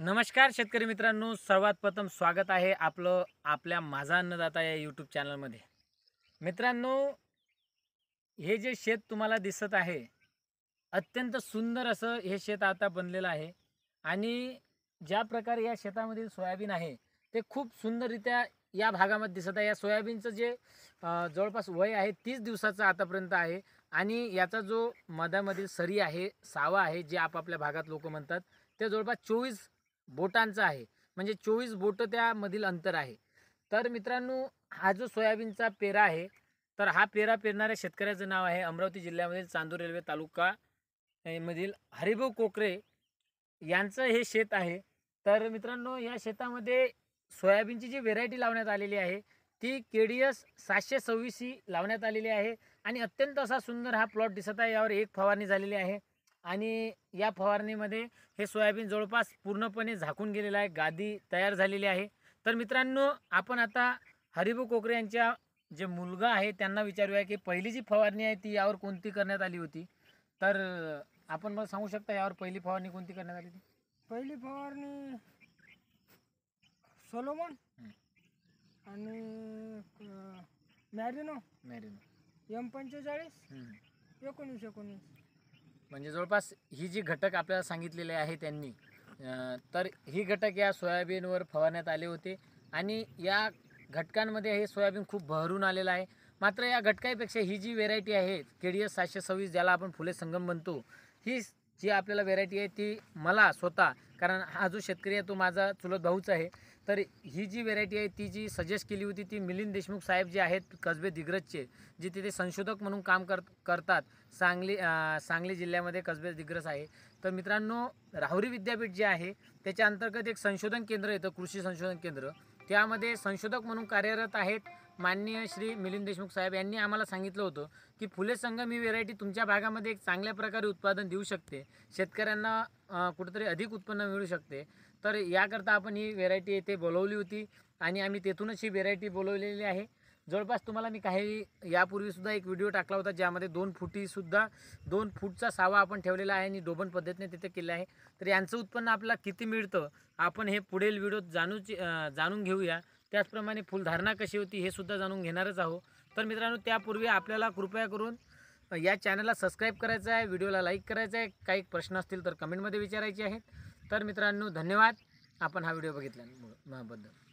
नमस्कार शेतकरी मित्रांनो सर्वात प्रथम स्वागत आहे आपलं आपल्या माझा अन्नदाता या यूट्यूब चॅनलमध्ये मित्रांनो हे जे शेत तुम्हाला दिसत आहे अत्यंत सुंदर असं हे शेत आता बनलेलं आहे आणि ज्या प्रकारे या शेतामधील सोयाबीन आहे ते खूप सुंदररित्या या भागामध्ये दिसत आहे या सोयाबीनचं जे जवळपास वय आहे तीस दिवसाचं आतापर्यंत आहे आणि याचा जो मधामधील सरी आहे सावा आहे जे आपापल्या भागात लोक म्हणतात ते जवळपास चोवीस बोटांचं आहे म्हणजे चोवीस बोटं त्यामधील अंतर आहे तर मित्रांनो हा जो सोयाबीनचा पेरा आहे तर हा पेरा पेरणाऱ्या शेतकऱ्याचं नाव आहे अमरावती जिल्ह्यामधील चांदूर रेल्वे तालुका मधील हरिभाऊ कोकरे यांचं हे शेत आहे तर मित्रांनो या शेतामध्ये सोयाबीनची जी व्हेरायटी लावण्यात आलेली आहे ती के डी एस सातशे सव्वीस ही लावण्यात आलेली आहे आणि अत्यंत असा सुंदर हा प्लॉट दिसत आहे यावर एक फवारणी झालेली आहे आणि या फवारणीमध्ये हे सोयाबीन जवळपास पूर्णपणे झाकून गेलेलं आहे गादी तयार झालेली आहे तर मित्रांनो आपण आता हरिभू कोकरे यांच्या जे मुलगा आहे त्यांना विचारूया की पहिली जी फवारणी आहे ती यावर कोणती करण्यात आली होती तर आपण मला सांगू शकता यावर पहिली फवारणी कोणती करण्यात आली होती पहिली फवारणी सोलोमन आणि मॅरिनो मॅरिनो एम पंचेचाळीस एकोणीस एकोणीस म्हणजे जवळपास ही जी घटक आपल्याला सांगितलेले आहे त्यांनी तर ही घटक या सोयाबीनवर फवारण्यात आले होते आणि या घटकांमध्ये हे सोयाबीन खूप बहरून आलेलं आहे मात्र या घटकापेक्षा ही जी व्हेरायटी आहे के डी एस सातशे सव्वीस ज्याला आपण फुले संगम म्हणतो ही जी आपल्याला व्हेरायटी आहे ती मला स्वतः कारण हा जो शेतकरी आहे तो माझा चुलत भाऊच आहे तर ही जी व्हेरायटी आहे ती जी सजेस्ट केली होती ती मिलिंद देशमुख साहेब जे आहेत कसबे दिग्रजचे जे तिथे संशोधक म्हणून काम कर करतात सांगली सांगली जिल्ह्यामध्ये कसबे दिग्रज आहे तर मित्रांनो राहुरी विद्यापीठ जे आहे त्याच्या अंतर्गत एक संशोधन केंद्र येतं कृषी संशोधन केंद्र त्यामध्ये संशोधक म्हणून कार्यरत आहेत माननीय श्री मिलिंद देशमुख साहेब यांनी आम्हाला सांगितलं होतं की फुले संगम ही व्हेरायटी तुमच्या भागामध्ये एक चांगल्या प्रकारे उत्पादन देऊ शकते शेतकऱ्यांना कुठंतरी अधिक उत्पन्न मिळू शकते तर याकरता आपण ही व्हेरायटी येथे बोलवली होती आणि आम्ही तेथूनच ही व्हेरायटी बोलवलेली आहे जवळपास तुम्हाला मी काही यापूर्वीसुद्धा एक व्हिडिओ टाकला होता ज्यामध्ये दोन फुटीसुद्धा दोन फूटचा सावा आपण ठेवलेला आहे आणि डोबन पद्धतीने तिथे केलं आहे तर यांचं उत्पन्न आपल्याला किती मिळतं आपण हे पुढील व्हिडिओ जाणूची जाणून घेऊया त्याचप्रमाणे फुलधारणा कशी होती हे सुद्धा जाणून घेणारच आहोत तर मित्रांनो त्यापूर्वी आपल्याला कृपया करून या चॅनलला सबस्क्राईब करायचं आहे व्हिडिओला लाईक करायचं आहे काही प्रश्न असतील तर कमेंटमध्ये विचारायचे आहेत तर मित्रांनो धन्यवाद आपण हा व्हिडिओ बघितला बद्दल